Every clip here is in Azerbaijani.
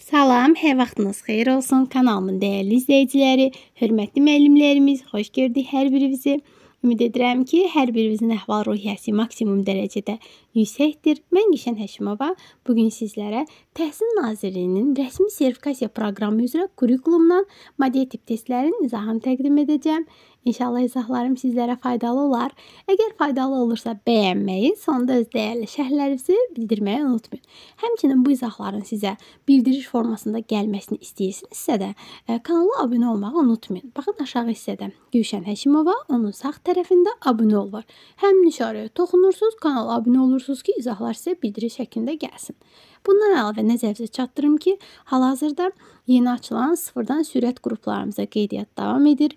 Salam, hər vaxtınız xeyir olsun. Kanalımın dəyərli izləyiciləri, hörmətli müəllimlərimiz, xoş gördük hər birinizi. Ümid edirəm ki, hər birinizin əhval-ruhiyyəsi maksimum dərəcədə yüksəkdir. Mən Güşən Həşimova bu gün sizlərə Təhsil Nazirliyinin rəsmi sertifikasiya proqramı üzrə kurikulumdan model tip testlərin izahını təqdim edəcəm. İnşallah izahlarım sizlərə faydalı olar. Əgər faydalı olursa bəyənməyi, sonda öz dəyərli şərhlərinizi bildirməyi unutmayın. Həmçinin bu izahların sizə bildiriş formasında gəlməsini istəyirsinizsə də, e, kanala abunə olmağı unutmayın. Baxın aşağı hissədə Gülşən Həşimova, onun sağ tərəfində abunə ol var. Həmin işarəyə toxunursunuz, kanala abunə olursunuz ki, izahlar sizə bildiriş şəklində gəlsin. Bundan əlavə nəzərinizə çatdırım ki, hal-hazırda yeni açılan sıfırdan sürət qruplarımıza qeydiyyat davam edir.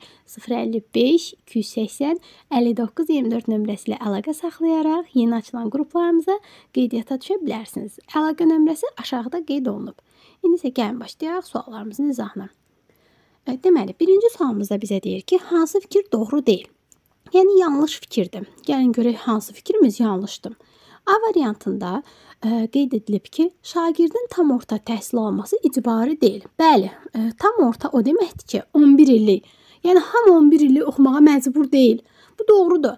055 280 59 24 nömrəsi ilə əlaqə saxlayaraq yeni açılan qruplarımıza qeydiyyata düşə bilərsiniz. Əlaqə nömrəsi aşağıda qeyd olunub. İndi isə gəlin başlayaq suallarımızın izahına. E, deməli, birinci sualımızda bizə deyir ki, hansı fikir doğru deyil? Yəni yanlış fikirdir. Gəlin görək hansı fikrimiz yanlışdır. A variantında ə, e, qeyd edilib ki, şagirdin tam orta təhsil alması icbari deyil. Bəli, ə, e, tam orta o deməkdir ki, 11 illik. Yəni ham 11 illik oxumağa məcbur deyil. Bu doğrudur.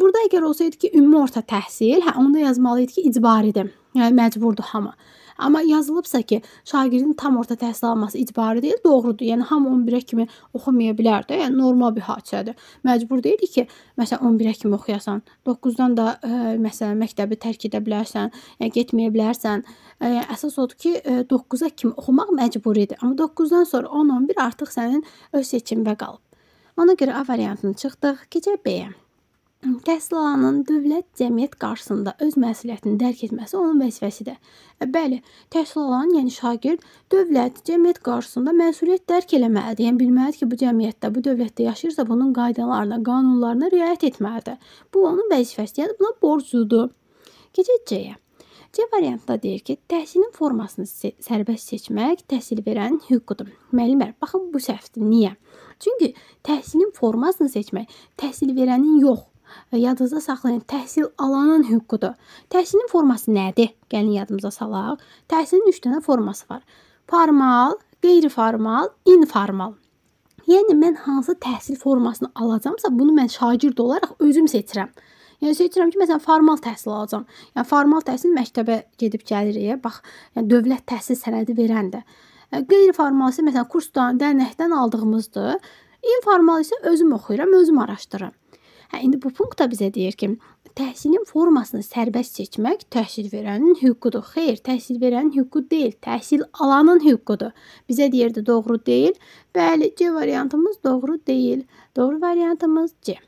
Burada əgər olsaydı ki, ümumi orta təhsil, hə onda yazmalı idi ki, icbaridir. Yəni məcburdur hamı. Amma yazılıbsa ki, şagirdin tam orta təhsil alması icbari deyil, doğrudur. Yəni hamı 11-ə kimi oxumaya bilər də, yəni normal bir hadisədir. Məcbur deyil ki, məsələn 11-ə kimi oxuyasan, 9-dan da ə, e, məsələn məktəbi tərk edə bilərsən, yəni getməyə bilərsən. Ə, e, yəni, əsas odur ki, 9-a kimi oxumaq məcburidir. Amma 9-dan sonra 10-11 artıq sənin öz seçimində qalıb. Ona görə A variantını çıxdıq. Keçək B-yə. Təhsilanın dövlət cəmiyyət qarşısında öz məsuliyyətini dərk etməsi onun vəzifəsidir. E, bəli, təhsilalan, yəni şagird dövlət, cəmiyyət qarşısında məsuliyyət dərk eləməlidir. Yəni bilməlidir ki, bu cəmiyyətdə, bu dövlətdə yaşayırsa, bunun qaydalarına, qanunlarına riayət etməlidir. Bu onun vəzifəsidir, yəni buna borcludur. Keçək C-yə. C variantda deyir ki, təhsilin formasını sərbəst seçmək təhsil verən hüququdur. Müəllimlər, baxın bu səhvdir. Niyə? Çünki təhsilin formasını seçmək təhsil verənin yox, Yadınızda saxlayın, təhsil alanın hüququdur. Təhsilin forması nədir? Gəlin yadımıza salaq. Təhsilin 3 dənə forması var. Formal, qeyri-formal, informal. Yəni mən hansı təhsil formasını alacağamsa, bunu mən şagird olaraq özüm seçirəm. Yəni seçirəm ki, məsələn, formal təhsil alacağam. Yəni formal təhsil məktəbə gedib gəlirik. Bax, yəni dövlət təhsil sənədi verəndir. Qeyri-formal isə məsələn kursdan, dərnəkdən aldığımızdır. İnformal isə özüm oxuyuram, özüm araşdırıram. Hə indi bu punkt da bizə deyir ki, təhsilin formasını sərbəst seçmək təhsil verənin hüququdur. Xeyr, təhsil verənin hüququ deyil, təhsil alanın hüququdur. Bizə deyirdi doğru deyil. Bəli, C variantımız doğru deyil. Doğru variantımız C.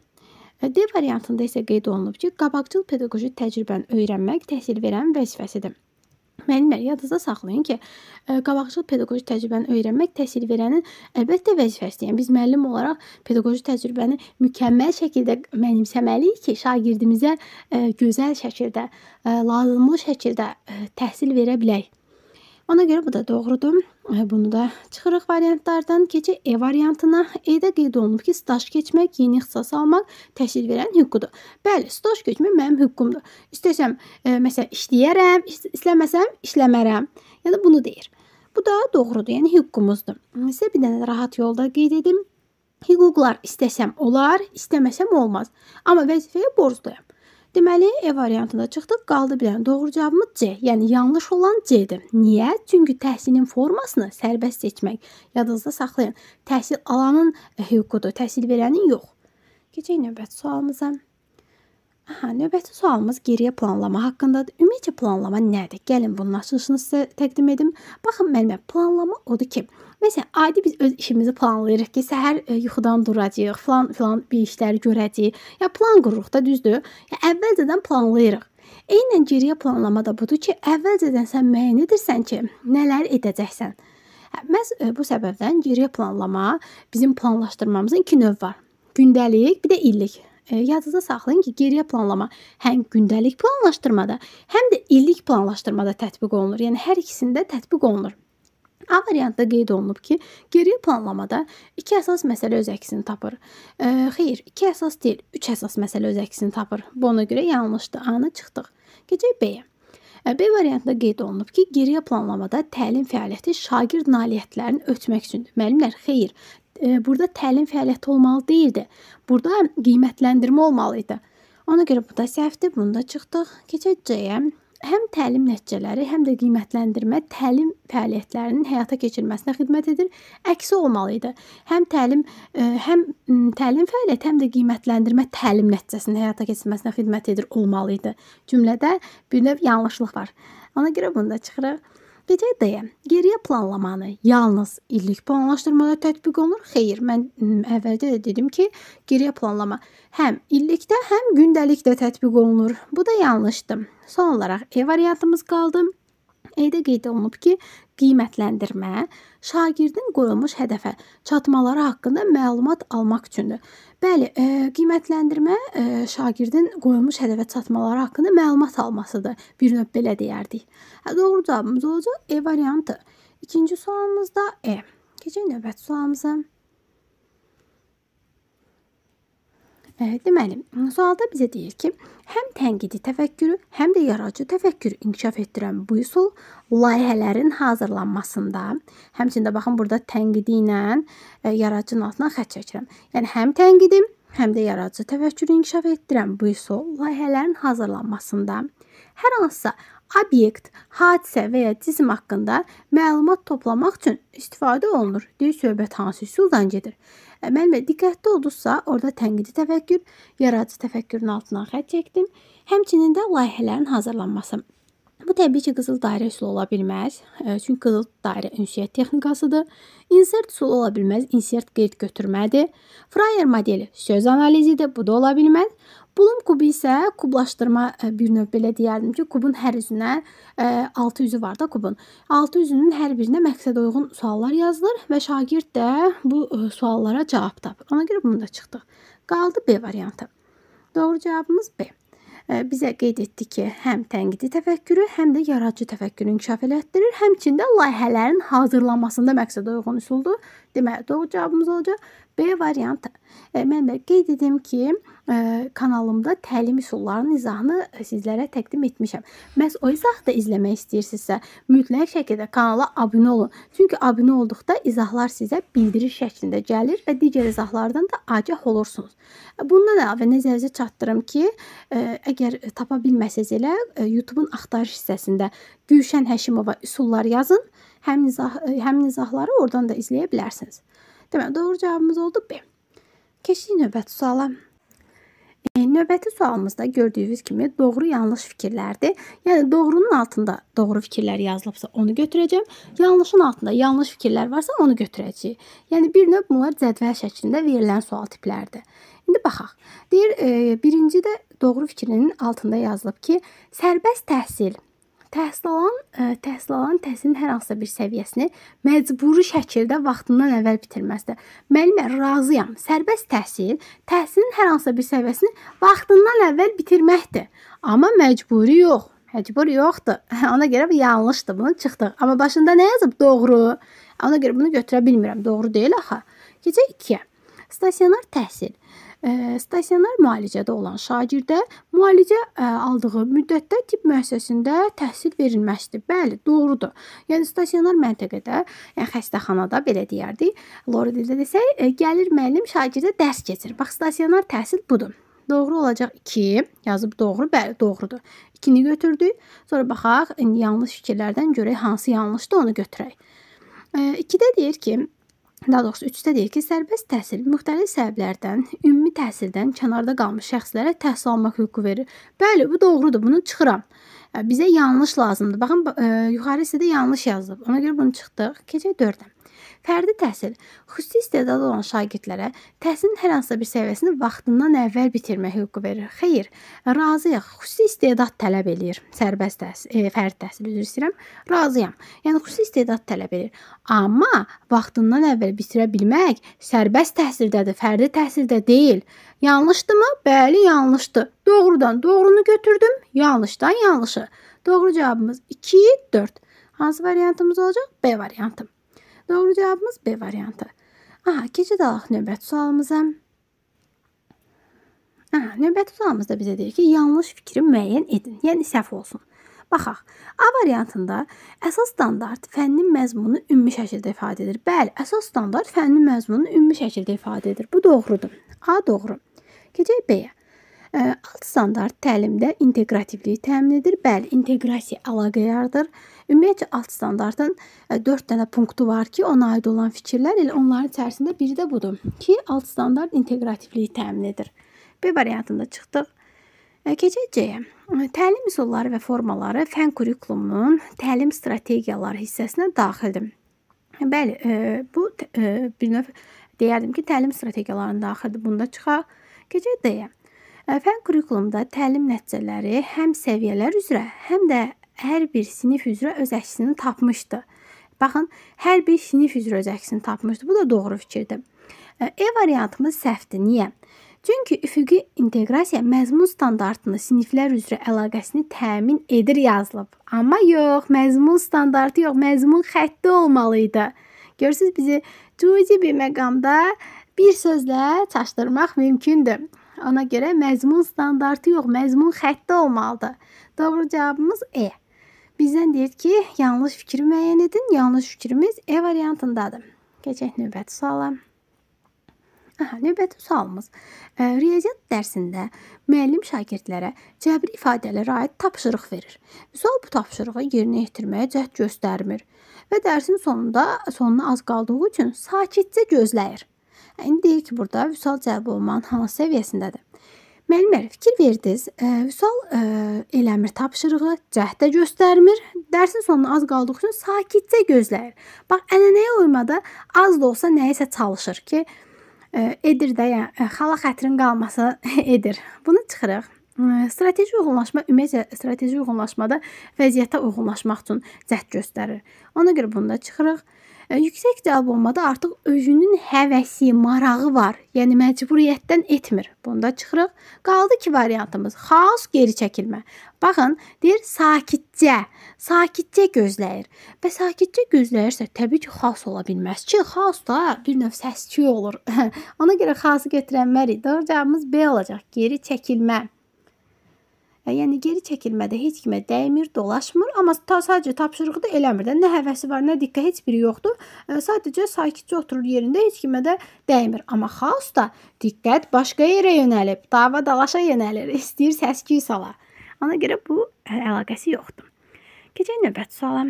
D variantında isə qeyd olunub ki, qabaqcıl pedaqoji təcrübəni öyrənmək təhsil verən vəzifəsidir. Müəllimlər, yadınızda saxlayın ki, e, qabaqcıl pedaqoji təcrübəni öyrənmək təhsil verənin əlbəttə vəzifəsidir. Yəni biz müəllim olaraq pedaqoji təcrübəni mükəmməl şəkildə mənimsəməliyik ki, şagirdimizə e, gözəl şəkildə, e, lazımlı şəkildə təhsil verə bilək. Ona görə bu da doğrudur. E, bunu da çıxırıq variantlardan. Keçək E variantına. E-də qeyd olunub ki, staj keçmək, yeni ixtisas almaq təhsil verən hüququdur. Bəli, staj keçmək mənim hüququmdur. İstəsəm, e, məsələn, işləyərəm, istəməsəm işləmərəm. Yəni bunu deyir. Bu da doğrudur, yəni hüququmuzdur. Sizə bir dənə rahat yolda qeyd edim. Hüquqlar istəsəm olar, istəməsəm olmaz. Amma vəzifəyə borcluyam. Deməli, E variantında çıxdıq, qaldı bilən. Doğru cavabımız C, yəni yanlış olan C-dir. Niyə? Çünki təhsilin formasını sərbəst seçmək. Yadınızda saxlayın. Təhsil alanın e, hüququdur, təhsil verənin yox. Keçək növbəti sualımıza. Aha, növbəti sualımız geriyə planlama haqqındadır. Ümumiyyətcə planlama nədir? Gəlin bunun açılışını sizə təqdim edim. Baxın müəllimə, planlama odur ki, Məsələn, adi biz öz işimizi planlayırıq ki, səhər e, yuxudan duracağıq, falan filan bir işləri görəcəyik. Ya plan qururuq da, düzdür? Ya əvvəlcədən planlayırıq. Eynən geriyə planlama da budur ki, əvvəlcədən sən müəyyən edirsən ki, nələr edəcəksən. Hə, məhz e, bu səbəbdən geriyə planlama bizim planlaşdırmamızın iki növü var. Gündəlik, bir də illik e, yadınızda saxlayın ki, geriyə planlama həm gündəlik planlaşdırmada, həm də illik planlaşdırmada tətbiq olunur. Yəni hər ikisində tətbiq olunur. A variantda qeyd olunub ki, geriyə planlamada iki əsas məsələ öz əksini tapır. E, xeyr, iki əsas deyil, üç əsas məsələ öz əksini tapır. Bu ona görə yanlışdır. A-nı çıxdıq. Keçək B-yə. E, B variantında qeyd olunub ki, geriyə planlamada təlim fəaliyyəti şagird nailiyyətlərini ötmək üçündür. Müəllimlər, xeyr, e, burada təlim fəaliyyəti olmalı deyildi. Burada qiymətləndirmə olmalı idi. Ona görə bu da səhvdir, bunu da çıxdıq. Keçək C-yə həm təlim nəticələri, həm də qiymətləndirmə təlim fəaliyyətlərinin həyata keçirilməsinə xidmət edir. Əksi olmalı idi. Həm təlim, e, həm təlim fəaliyyəti, həm də qiymətləndirmə təlim nəticəsinin həyata keçirilməsinə xidmət edir olmalı idi. Cümlədə bir növ yanlışlıq var. Ona görə bunu da çıxırıq. Bir də geriyə planlamanı yalnız illik planlaşdırmada tətbiq olunur. Xeyr, mən əvvəldə də dedim ki, geriyə planlama həm illikdə, həm gündəlikdə tətbiq olunur. Bu da yanlışdır. Son olaraq E variantımız qaldı. E-də qeyd olunub ki, qiymətləndirmə şagirdin qoyulmuş hədəfə çatmaları haqqında məlumat almaq üçündür. Bəli, e, qiymətləndirmə e, şagirdin qoyulmuş hədəfə çatmaları haqqında məlumat almasıdır. Bir növ belə deyərdik. Hə, doğru cavabımız olacaq E variantı. İkinci sualımızda E. Keçək növbəti sualımıza. Deməli, sualda bizə deyir ki, həm tənqidi təfəkkürü, həm də yaradıcı təfəkkürü inkişaf etdirən bu üsul layihələrin hazırlanmasında, həmçində baxın burada tənqidi ilə e, yaradıcının altına xətt çəkirəm. Yəni həm tənqidi, həm də yaradıcı təfəkkürü inkişaf etdirən bu üsul layihələrin hazırlanmasında hər hansısa Obyekt, hadisə və ya cizm haqqında məlumat toplamaq üçün istifadə olunur. Deyə söhbət hansı üsuldan gedir? Müəllimə e, diqqətli olduqsa, orada tənqidi təfəkkür, yaradıcı təfəkkürün altından xətt çəkdim. Həmçinin də layihələrin hazırlanması təbii ki, qızıl dairə üsulu ola bilməz. E, çünki qızıl dairə ünsiyyət texnikasıdır. İnsert üsulu ola bilməz. İnsert qeyd götürmədir. Frayer modeli söz analizidir. Bu da ola bilməz. Bulum kubu isə kublaşdırma e, bir növ belə deyərdim ki, kubun hər üzünə 6 e, üzü var da kubun. 6 üzünün hər birinə məqsədə uyğun suallar yazılır və şagird də bu suallara cavab tapır. Ona görə bunu da çıxdıq. Qaldı B variantı. Doğru cavabımız B bizə qeyd etdi ki, həm tənqidi təfəkkürü, həm də yaradıcı təfəkkürü inkişaf elətdirir, həmçində layihələrin hazırlanmasında məqsədəuyğun üsuldur. Deməli, doğru cavabımız olacaq B variantı. E, mən qeyd etdim ki, e, kanalımda təlim üsullarının izahını e, sizlərə təqdim etmişəm. Məhz o izahı da izləmək istəyirsinizsə, mütləq şəkildə kanala abunə olun. Çünki abunə olduqda izahlar sizə bildiriş şəklində gəlir və digər izahlardan da agah olursunuz. E, Bundan əlavə nəzərinizə çatdırım ki, e, əgər tapa bilməsəz elə e, YouTube-un axtarış hissəsində Gülşən Həşimova üsullar yazın. Həmin, nizah, e, həmin nizahları oradan da izləyə bilərsiniz. Deməli, doğru cavabımız oldu B. Keçdik növbəti suala. E, növbəti sualımızda gördüyünüz kimi doğru yanlış fikirlərdir. Yəni doğrunun altında doğru fikirlər yazılıbsa onu götürəcəm. Yanlışın altında yanlış fikirlər varsa onu götürəcəyik. Yəni bir növ bunlar cədvəl şəklində verilən sual tipləridir. İndi baxaq. Deyir, e, birinci də doğru fikrinin altında yazılıb ki, sərbəst təhsil Təhsil alan, e, təhsil alan təhsilin hər hansısa bir səviyyəsini məcburi şəkildə vaxtından əvvəl bitirməsi. Müəllimə razıyam. Sərbəst təhsil təhsilin hər hansısa bir səviyyəsini vaxtından əvvəl bitirməkdir. Amma məcburi yox. Məcbur yoxdur. Ona görə bu yanlışdır. Bunu çıxdıq. Amma başında nə yazıb? Doğru. Ona görə bunu götürə bilmirəm. Doğru deyil axı. Keçək 2-yə. Stasionar təhsil. Stasionar müalicədə olan şagirdə müalicə aldığı müddətdə tibb müəssisəsində təhsil verilməzdi. Bəli, doğrudur. Yəni stasionar məntəqədə, yəni xəstəxanada belə deyərdik. Lori dildə desək, gəlir müəllim şagirdə dərs keçir. Bax, stasionar təhsil budur. Doğru olacaq 2. Yazıb doğru, bəli, doğrudur. 2-ni götürdük. Sonra baxaq, indi yanlış fikirlərdən görək hansı yanlışdır, onu götürək. 2-də deyir ki, daha doğrusu 3-də deyir ki, sərbəst təhsil müxtəlif səbəblərdən ümumi təhsildən kənarda qalmış şəxslərə təhsil almaq hüququ verir. Bəli, bu doğrudur. Bunu çıxıram. Bizə yanlış lazımdır. Baxın, yuxarı hissədə yanlış yazılıb. Ona görə bunu çıxdıq. Keçək 4-ə. Fərdi təhsil xüsusi istedadlı olan şagirdlərə təhsilin hər hansısa bir səviyyəsini vaxtından əvvəl bitirmək hüququ verir. Xeyr, razıyıq. Xüsusi istedad tələb eləyir. Sərbəst təhsil, e, fərdi təhsil üzr istəyirəm. Razıyam. Yəni xüsusi istedad tələb eləyir. Amma vaxtından əvvəl bitirə bilmək sərbəst təhsildədir, fərdi təhsildə deyil. Yanlışdımı? Bəli, yanlışdı. Doğrudan doğrunu götürdüm, yanlışdan yanlışı. Doğru cavabımız 2 4. Hansı variantımız olacaq? B variantı. Doğru cavabımız B variantı. Aha, keçid alaq növbəti sualımıza. Aha, növbəti sualımızda bizə deyir ki, yanlış fikri müəyyən edin, yəni səhv olsun. Baxaq. A variantında əsas standart fənnin məzmununu ümumi şəkildə ifadə edir. Bəli, əsas standart fənnin məzmununu ümumi şəkildə ifadə edir. Bu doğrudur. A doğru. Keçək B-yə. Alt standart təlimdə inteqrativliyi təmin edir. Bəli, inteqrasiya əlaqədardır. Ümumiyyətcə alt standartın 4 dənə punktu var ki, ona aid olan fikirlər elə onların içərisində biri də budur ki, alt standart inteqrativliyi təmin edir. B variantında çıxdıq. Keçəcəyə. Təlim üsulları və formaları fən kurikulumunun təlim strategiyaları hissəsinə daxildir. Bəli, bu bir növ deyərdim ki, təlim strategiyalarının daxildir. Bunda çıxaq. Keçək deyə. Fənn kurikulumda təlim nəticələri həm səviyyələr üzrə, həm də hər bir sinif üzrə öz əksini tapmışdı. Baxın, hər bir sinif üzrə öz əksini tapmışdı. Bu da doğru fikirdir. E variantımız səhvdir. Niyə? Çünki üfüqi inteqrasiya məzmun standartını siniflər üzrə əlaqəsini təmin edir yazılıb. Amma yox, məzmun standartı yox, məzmun xətti olmalı idi. Görürsüz bizi cüzi bir məqamda bir sözlə çaşdırmaq mümkündür. Ona görə məzmun standartı yox, məzmun xətti olmalıdır. Doğru cavabımız E. Bizdən deyir ki, yanlış fikri müəyyən edin. Yanlış fikrimiz E variantındadır. Keçək növbəti suala. Aha, növbəti sualımız. E, riyaziyyat dərsində müəllim şagirdlərə cəbri ifadələrə aid tapşırıq verir. Vüsal bu tapşırığı yerinə yetirməyə cəhd göstərmir və dərsin sonunda sonuna az qaldığı üçün sakitcə gözləyir. İndi deyir ki, burada vüsal cəlb olmanın hansı səviyyəsindədir? Müəllimlər, fikir verdiniz. E, vüsal e, eləmir tapşırığı, cəhd də göstərmir. Dərsin sonuna az qaldığı üçün sakitcə gözləyir. Bax, ənənəyə uymada az da olsa nəyisə çalışır ki, e, edir də, yəni xala xətrin qalmasa edir. Bunu çıxırıq. Strateji uyğunlaşma ümumiyyətlə strateji uyğunlaşmada vəziyyətə uyğunlaşmaq üçün cəhd göstərir. Ona görə bunu da çıxırıq. E, yüksək cavab olmada artıq özünün həvəsi, marağı var. Yəni məcburiyyətdən etmir. Bunda çıxırıq. Qaldı ki variantımız xaos, geri çəkilmə. Baxın, deyir sakitcə, sakitcə gözləyir. Və sakitcə gözləyirsə təbii ki, xaos ola bilməz ki, xaos da bir növ səs-küy olur. Ona görə xaosu götürənmərik. Doğru cavabımız B olacaq. Geri çəkilmə. E, yəni geri çəkilmədə heç kimə dəymir, dolaşmır, amma sadəcə tapşırığı da eləmir də. Nə həvəsi var, nə diqqət, heç biri yoxdur. E, sadəcə sakitcə oturur yerində, heç kimə də dəymir. Amma xaosda diqqət başqa yerə yönəlib, dava dalaşa yönəlir, istəyir səs-küy sala. Ona görə bu əlaqəsi yoxdur. Keçək növbəti suala.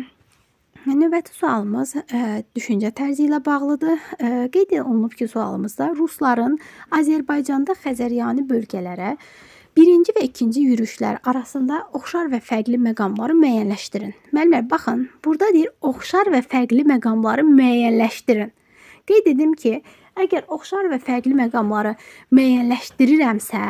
Növbəti sualımız ə, düşüncə tərzi ilə bağlıdır. Ə, qeyd olunub ki, sualımızda rusların Azərbaycanda Xəzəryanı bölgələrə Birinci və ikinci yürüşlər arasında oxşar və fərqli məqamları müəyyənləşdirin. Müəllimlər baxın, burada deyir oxşar və fərqli məqamları müəyyənləşdirin. Qeyd edim ki, əgər oxşar və fərqli məqamları müəyyənləşdirirəmsə,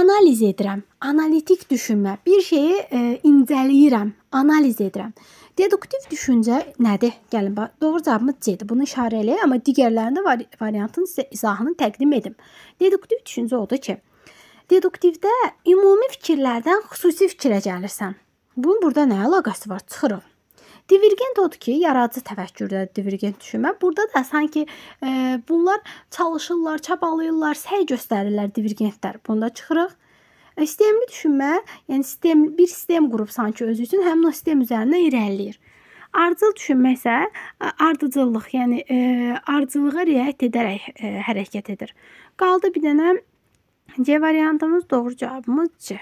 analiz edirəm, analitik düşünmə, bir şeyi e, incələyirəm, analiz edirəm. Deduktiv düşüncə nədir? Gəlin bax, doğru cavabımız C-dir. Bunu işarə eləyəm, amma digərlərində var variantın sizə izahını təqdim edim. Deduktiv düşüncə odur ki, Deduktivdə ümumi fikirlərdən xüsusi fikrə gəlirsən. Bunun burada nə əlaqəsi var? Çıxırıq. Divergent odur ki, yaradıcı təfəkkürdədir divergent düşünmə. Burada da sanki e, bunlar çalışırlar, çabalayırlar, səy göstərirlər divergentlər. Bunda çıxırıq. E, sistemli düşünmə, yəni sistem bir sistem qurub sanki özü üçün həmin o sistem üzərinə irəliləyir. Ardıcıl düşünmə isə e, ardıcıllıq, yəni e, ardıcılığa riayət edərək e, hərəkət edir. Qaldı bir dənə C variantımız doğru cavabımız C.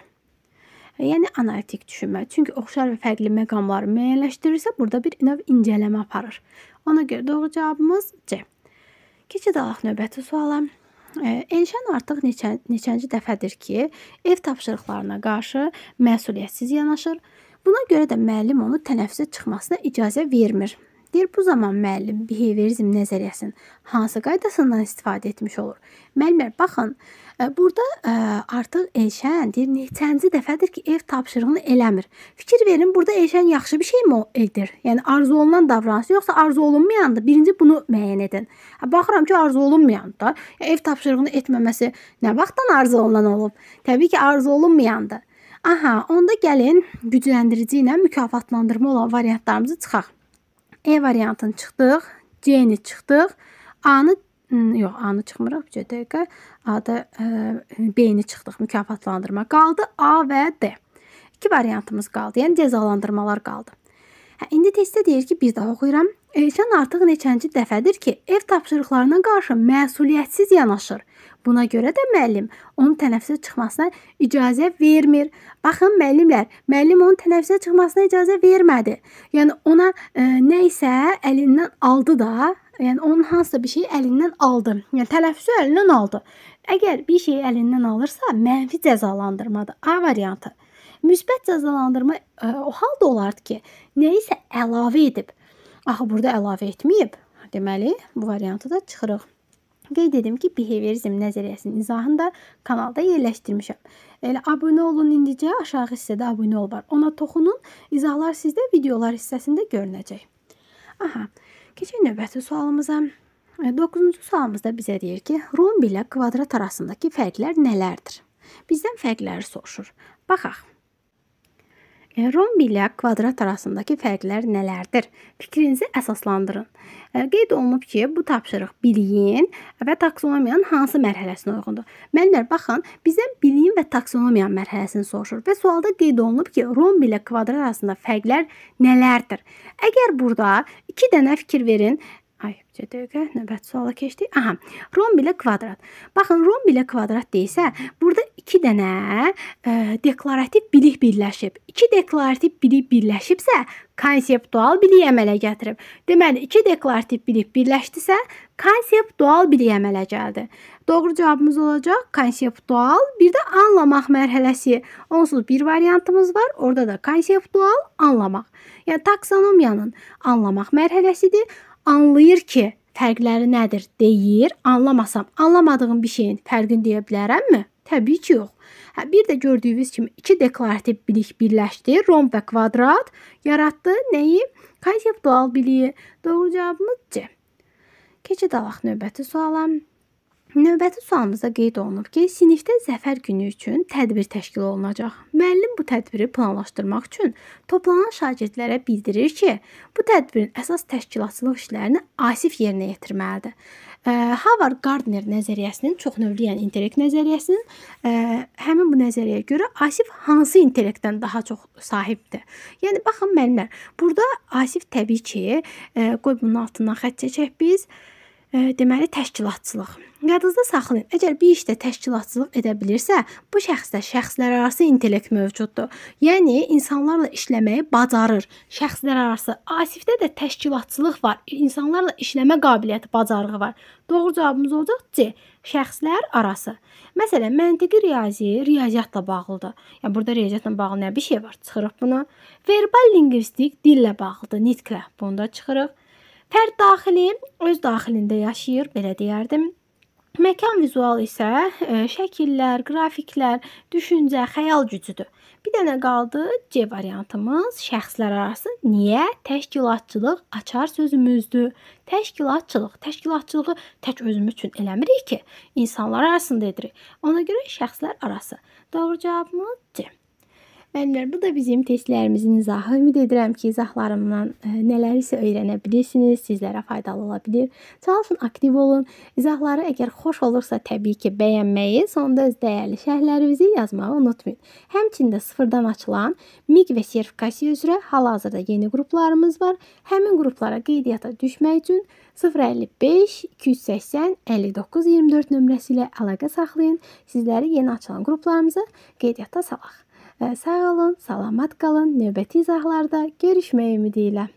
E, yəni analitik düşünmə. Çünki oxşar və fərqli məqamları müəyyənləşdirirsə, burada bir növ incələmə aparır. Ona görə doğru cavabımız C. Keçid alaq növbəti suala. E, Elşən artıq neçə, neçənci dəfədir ki, ev tapşırıqlarına qarşı məsuliyyətsiz yanaşır. Buna görə də müəllim onu tənəffüsə çıxmasına icazə vermir. Deyir bu zaman müəllim behaviorizm nəzəriyyəsinin hansı qaydasından istifadə etmiş olur? Müəllimlər baxın, e, burada ə, e, artıq Elşən deyir neçənci dəfədir ki, ev tapşırığını eləmir. Fikir verin, burada Elşən yaxşı bir şeymi o edir? Yəni arzu olunan davranış yoxsa arzu olunmayandır? Birinci bunu müəyyən edin. Hə, baxıram ki, arzu olunmayan da ev tapşırığını etməməsi nə vaxtdan arzu olunan olub? Təbii ki, arzu olunmayandır. Aha, onda gəlin gücləndirici ilə mükafatlandırma olan variantlarımızı çıxaq. E variantını çıxdıq, C-ni çıxdıq, A-nı hmm, yox, A-nı çıxmırıq, bir dəqiqə. A-da e, B-ni çıxdıq, mükafatlandırma qaldı, A və D. İki variantımız qaldı, yəni cezalandırmalar qaldı. Hə, indi testdə deyir ki, bir daha oxuyuram. Elçan artıq neçənci dəfədir ki, ev tapşırıqlarına qarşı məsuliyyətsiz yanaşır. Buna görə də müəllim onun tənəffüsə çıxmasına icazə vermir. Baxın müəllimlər, müəllim onun tənəffüsə çıxmasına icazə vermədi. Yəni ona e, nə isə əlindən aldı da, yəni onun hansısa bir şey əlindən aldı. Yəni tələffüsü əlindən aldı. Əgər bir şey əlindən alırsa, mənfi cəzalandırmadır. A variantı müsbət cəzalandırma ə, e, o halda olardı ki, nəyisə əlavə edib. Axı burada əlavə etməyib. Deməli, bu variantı da çıxırıq. Qeyd edim ki, behaviorizm nəzəriyyəsinin izahını da kanalda yerləşdirmişəm. Elə abunə olun indicə aşağı hissədə abunə ol var. Ona toxunun. İzahlar sizdə videolar hissəsində görünəcək. Aha. Keçək növbəti sualımıza. 9-cu e, sualımızda bizə deyir ki, romb ilə kvadrat arasındakı fərqlər nələrdir? Bizdən fərqləri soruşur. Baxaq. E, romb ilə kvadrat arasındakı fərqlər nələrdir? Fikrinizi əsaslandırın. E, qeyd olunub ki, bu tapşırıq biliyin və taksonomiyanın hansı mərhələsinə uyğundur? Müəllimlər baxın, bizdən biliyin və taksonomiyanın mərhələsini soruşur və sualda qeyd olunub ki, romb ilə kvadrat arasında fərqlər nələrdir? Əgər burada 2 dənə fikir verin, Ay, cədəvqə növbəti suala keçdik. Aha, romb ilə kvadrat. Baxın, romb ilə kvadrat deyilsə, burada 2 dənə ə, e, deklarativ bilik birləşib. 2 deklarativ bilik birləşibsə, konseptual bilik əmələ gətirib. Deməli, 2 deklarativ bilik birləşdisə, konseptual bilik əmələ gəldi. Doğru cavabımız olacaq konseptual, bir də anlamaq mərhələsi. Onsuz bir variantımız var, orada da konseptual anlamaq. Yəni taksonomiyanın anlamaq mərhələsidir anlayır ki, fərqləri nədir deyir. Anlamasam, anlamadığım bir şeyin fərqini deyə bilərəmmi? Təbii ki, yox. Hə, bir də gördüyünüz kimi iki deklarativ bilik birləşdi. Romb və kvadrat yaratdı nəyi? Konseptual biliyi. Doğru cavabımız C. Keçid alaq növbəti suala. Növbəti sualımızda qeyd olunub ki, sinifdə zəfər günü üçün tədbir təşkil olunacaq. Müəllim bu tədbiri planlaşdırmaq üçün toplanan şagirdlərə bildirir ki, bu tədbirin əsas təşkilatçılıq işlərini Asif yerinə yetirməlidir. Havard Gardner nəzəriyyəsinin çoxnövlüyən intellekt nəzəriyyəsinin həmin bu nəzəriyyəyə görə Asif hansı intellektdən daha çox sahibdir? Yəni baxın müəllimlər, burada Asif təbii ki, qoy bunun altından xətt çəkək biz deməli təşkilatçılıq. Yadınızda saxlayın. Əgər bir işdə təşkilatçılıq edə bilirsə, bu şəxsdə şəxslərarası intellekt mövcuddur. Yəni insanlarla işləməyi bacarır. Şəxslərarası Asifdə də təşkilatçılıq var. İnsanlarla işləmə qabiliyyəti, bacarığı var. Doğru cavabımız olacaq C. Şəxslər arası. Məsələn, məntiqi riyazi riyaziyyatla bağlıdır. Yəni burada riyaziyyatla bağlı nə bir şey var? Çıxırıq bunu. Verbal lingvistik dillə bağlıdır, nitqlə. Bunu da çıxırıq. Fərd daxili öz daxilində yaşayır, belə deyərdim. Məkan vizual isə ə, e, şəkillər, qrafiklər, düşüncə, xəyal gücüdür. Bir dənə qaldı C variantımız şəxslər arası. Niyə? Təşkilatçılıq açar sözümüzdür. Təşkilatçılıq, təşkilatçılığı tək özümüz üçün eləmirik ki, insanlar arasında edirik. Ona görə şəxslər arası. Doğru cavabımız C. Müəllimlər, bu da bizim testlərimizin izahı. Ümid edirəm ki, izahlarımdan e, nələrisə öyrənə bilirsiniz, sizlərə faydalı ola bilər. Çalışın, aktiv olun. İzahları əgər xoş olursa, təbii ki, bəyənməyi, sonda öz dəyərli şərhlərinizi yazmağı unutmayın. Həmçində sıfırdan açılan MİQ və sertifikasiya üzrə hal-hazırda yeni qruplarımız var. Həmin qruplara qeydiyyata düşmək üçün 055 280 59 24 nömrəsi ilə əlaqə saxlayın. Sizləri yeni açılan qruplarımıza qeydiyyata salaq. Və sağ olun, salamat qalın. Növbəti izahlarda görüşmək ümidi ilə.